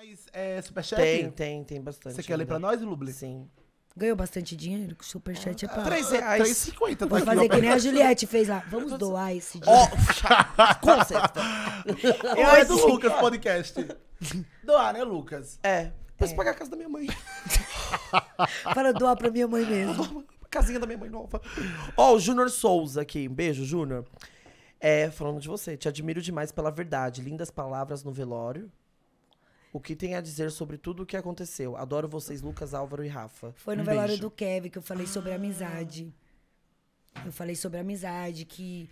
Mas é superchat? Tem, tem, tem bastante. Você quer ler pra nós, Luble? Sim. Ganhou bastante dinheiro, o superchat é ah, pra... 3 3,50. Ah, tá fazer que nem a Juliette fez lá. Vamos doar esse dinheiro. Oh, com certeza. Eu é do Lucas é. Podcast. Doar, né, Lucas? É. Depois é. pagar a casa da minha mãe. Para doar pra minha mãe mesmo. Casinha da minha mãe nova. Ó, oh, o Júnior Souza aqui. Um beijo, Júnior. É, falando de você. Te admiro demais pela verdade. Lindas palavras no velório o que tem a dizer sobre tudo o que aconteceu. Adoro vocês, Lucas, Álvaro e Rafa. Foi no um velório beijo. do Kevin que eu falei ah. sobre amizade. Eu falei sobre amizade, que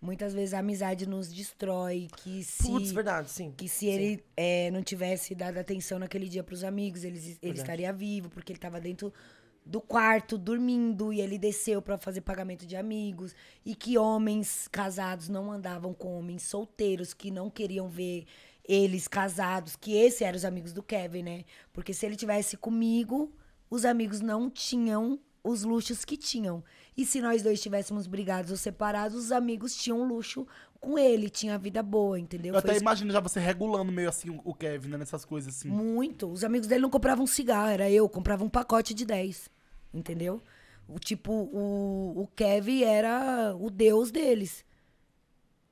muitas vezes a amizade nos destrói, que se... Putz, verdade, sim. Que se sim. ele é, não tivesse dado atenção naquele dia para os amigos, ele, ele estaria vivo, porque ele estava dentro do quarto dormindo e ele desceu para fazer pagamento de amigos e que homens casados não andavam com homens solteiros que não queriam ver eles casados, que esse eram os amigos do Kevin, né? Porque se ele tivesse comigo, os amigos não tinham os luxos que tinham. E se nós dois estivéssemos brigados ou separados, os amigos tinham luxo com ele, tinha vida boa, entendeu? Eu Foi até isso. imagino já você regulando meio assim o Kevin, né, nessas coisas assim. Muito. Os amigos dele não compravam cigarro, era eu, comprava um pacote de 10, entendeu? O tipo, o, o Kevin era o deus deles.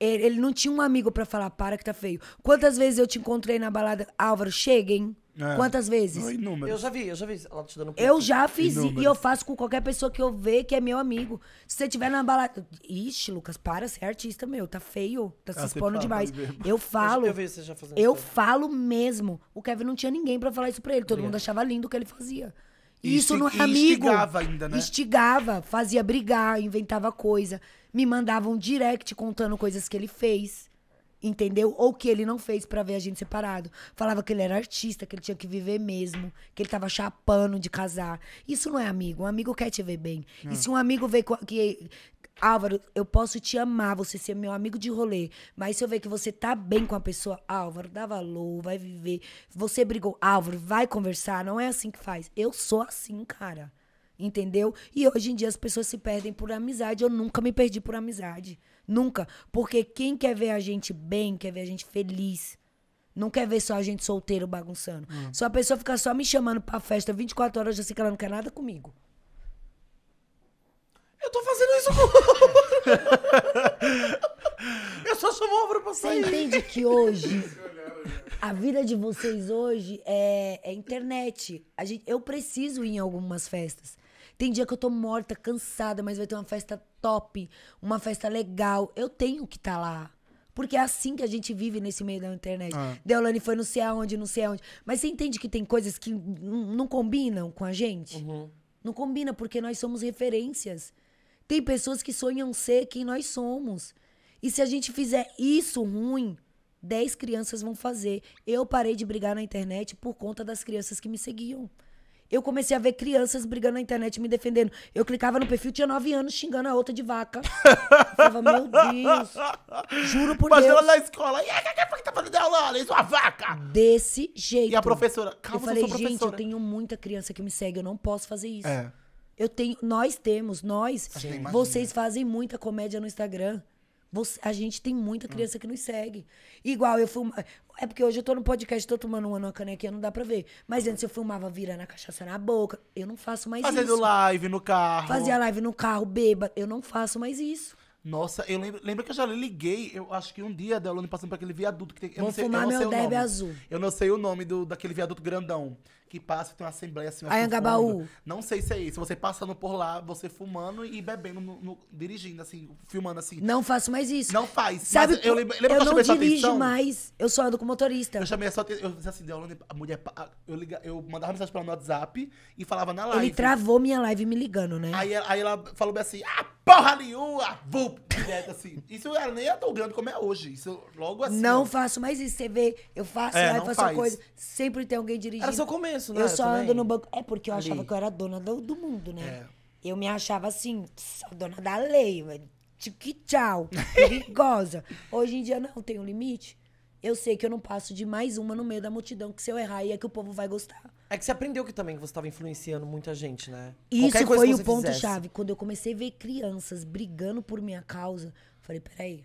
Ele, ele não tinha um amigo para falar, para que tá feio. Quantas vezes eu te encontrei na balada, Álvaro, cheguem. É. Quantas vezes? inúmeros. Eu já vi, eu já vi ela te dando um Eu já fiz inúmeros. e eu faço com qualquer pessoa que eu ver que é meu amigo. Se você tiver na balada. Ixi, Lucas, para, você é artista meu, tá feio, tá ah, se expondo demais. Eu falo. Eu, vi você já fazendo eu falo mesmo. O Kevin não tinha ninguém para falar isso pra ele. Todo Obrigado. mundo achava lindo o que ele fazia. Isso não é amigo. Instigava ainda, né? Instigava, fazia brigar, inventava coisa. Me mandavam um direct contando coisas que ele fez. Entendeu? Ou que ele não fez para ver a gente separado. Falava que ele era artista, que ele tinha que viver mesmo, que ele tava chapando de casar. Isso não é amigo. Um amigo quer te ver bem. E hum. se um amigo vê que Álvaro, eu posso te amar, você ser meu amigo de rolê, mas se eu ver que você tá bem com a pessoa, Álvaro, dá valor, vai viver. Você brigou, Álvaro, vai conversar, não é assim que faz. Eu sou assim, cara. Entendeu? E hoje em dia as pessoas se perdem por amizade. Eu nunca me perdi por amizade. Nunca. Porque quem quer ver a gente bem, quer ver a gente feliz. Não quer ver só a gente solteiro bagunçando. Hum. Se a pessoa ficar só me chamando pra festa 24 horas, eu já sei que ela não quer nada comigo. Eu tô fazendo isso com Eu só sou obra pra sair. Você entende que hoje. A vida de vocês hoje é, é internet. A gente, eu preciso ir em algumas festas. Tem dia que eu tô morta, cansada, mas vai ter uma festa top, uma festa legal. Eu tenho que estar tá lá. Porque é assim que a gente vive nesse meio da internet. Ah. Deolane foi não sei aonde, não sei aonde. Mas você entende que tem coisas que não combinam com a gente? Uhum. Não combina, porque nós somos referências. Tem pessoas que sonham ser quem nós somos. E se a gente fizer isso ruim, 10 crianças vão fazer. Eu parei de brigar na internet por conta das crianças que me seguiam. Eu comecei a ver crianças brigando na internet, me defendendo. Eu clicava no perfil, tinha 9 anos xingando a outra de vaca. Eu falava, meu Deus. Juro por Mas Deus. Mas ela na escola, e aí, que é que tá fazendo aula? Isso é uma vaca! Desse jeito. E a professora, calma, eu falei, gente, eu tenho muita criança que me segue, eu não posso fazer isso. É. Eu tenho, nós temos, nós. Sim, vocês fazem muita comédia no Instagram. Você, a gente tem muita hum. criança que nos segue. Igual eu filmava. É porque hoje eu tô no podcast, tô tomando uma, uma canequinha, não dá pra ver. Mas antes eu filmava virando a cachaça na boca. Eu não faço mais Fazendo isso. Fazendo live no carro. Fazia live no carro, beba. Eu não faço mais isso. Nossa, eu lembro, lembro que eu já liguei, eu acho que um dia a passando por aquele viaduto que tem. Eu Vou não sei, fumar eu não meu sei o derby nome. azul. Eu não sei o nome do, daquele viaduto grandão que passa, tem uma assembleia assim. Aí, Não sei se é isso. Você passando por lá, você fumando e bebendo, no, no- dirigindo, assim, filmando assim. Não faço mais isso. Não faz. Sabe, mas eu lembro, que eu eu não dirijo mais, eu só ando com motorista. Eu chamei a sua Eu disse assim, Deolane, a mulher. a- Eu, liga, eu mandava mensagem pra ela no WhatsApp e falava na live. Ele travou minha live me ligando, né? Aí, ela- aí ela falou bem assim, ah, porra nenhuma, vou direto assim. Isso eu era nem tão grande como é hoje. Isso logo assim. Não faço mais isso. Você vê, eu faço, é, faço faz. uma coisa. Sempre tem alguém dirigindo. Era só o começo, né? Eu só ando no banco. É porque eu Ali. achava que eu era dona do, do mundo, né? É. Eu me achava assim, a dona da lei, que tchau, perigosa. hoje em dia não, tem um limite. Eu sei que eu não passo de mais uma no meio da multidão, que se eu errar, aí é que o povo vai gostar. É que você aprendeu que também que você estava influenciando muita gente, né? Isso foi o ponto-chave. Quando eu comecei a ver crianças brigando por minha causa, falei, peraí.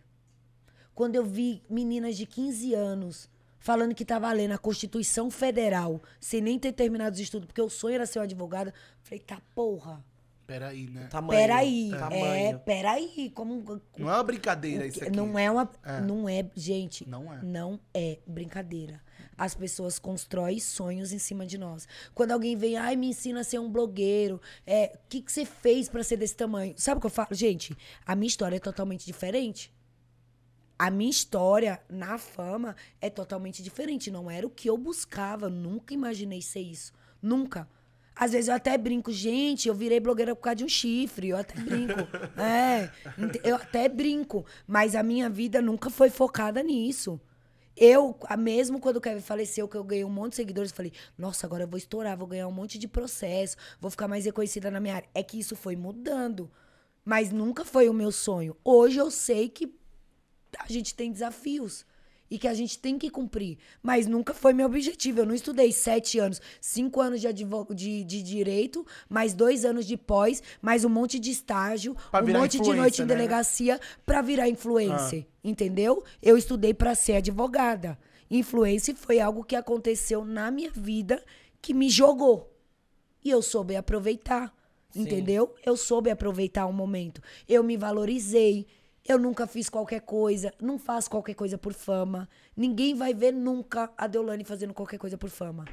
Quando eu vi meninas de 15 anos falando que estava lendo a Constituição Federal, sem nem ter terminado os estudos, porque o sonho era ser uma advogada, falei, tá porra. Peraí, né? Tamanho, peraí. É, tamanho. é peraí. Como, não é uma brincadeira isso aqui. Não é uma. É. Não é, gente. Não é. Não é brincadeira. As pessoas constroem sonhos em cima de nós. Quando alguém vem, ai, me ensina a ser um blogueiro. É, o que, que você fez para ser desse tamanho? Sabe o que eu falo? Gente, a minha história é totalmente diferente. A minha história na fama é totalmente diferente. Não era o que eu buscava. Nunca imaginei ser isso. Nunca. Às vezes eu até brinco, gente, eu virei blogueira por causa de um chifre, eu até brinco. é, eu até brinco. Mas a minha vida nunca foi focada nisso. Eu, mesmo quando o Kevin faleceu, que eu ganhei um monte de seguidores, eu falei, nossa, agora eu vou estourar, vou ganhar um monte de processo, vou ficar mais reconhecida na minha área. É que isso foi mudando. Mas nunca foi o meu sonho. Hoje eu sei que a gente tem desafios e que a gente tem que cumprir. Mas nunca foi meu objetivo. Eu não estudei sete anos, cinco anos de, de, de direito, mais dois anos de pós, mais um monte de estágio, pra um monte de noite né? em delegacia para virar influencer. Ah. Entendeu? Eu estudei para ser advogada. Influencer foi algo que aconteceu na minha vida que me jogou. E eu soube aproveitar. Sim. Entendeu? Eu soube aproveitar o momento. Eu me valorizei eu nunca fiz qualquer coisa, não faço qualquer coisa por fama. Ninguém vai ver nunca a Deolane fazendo qualquer coisa por fama.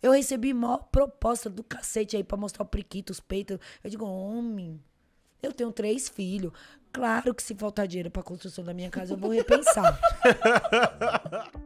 Eu recebi maior proposta do cacete aí pra mostrar o priquito, os peitos. Eu digo, homem, eu tenho três filhos. Claro que se faltar dinheiro pra construção da minha casa, eu vou repensar.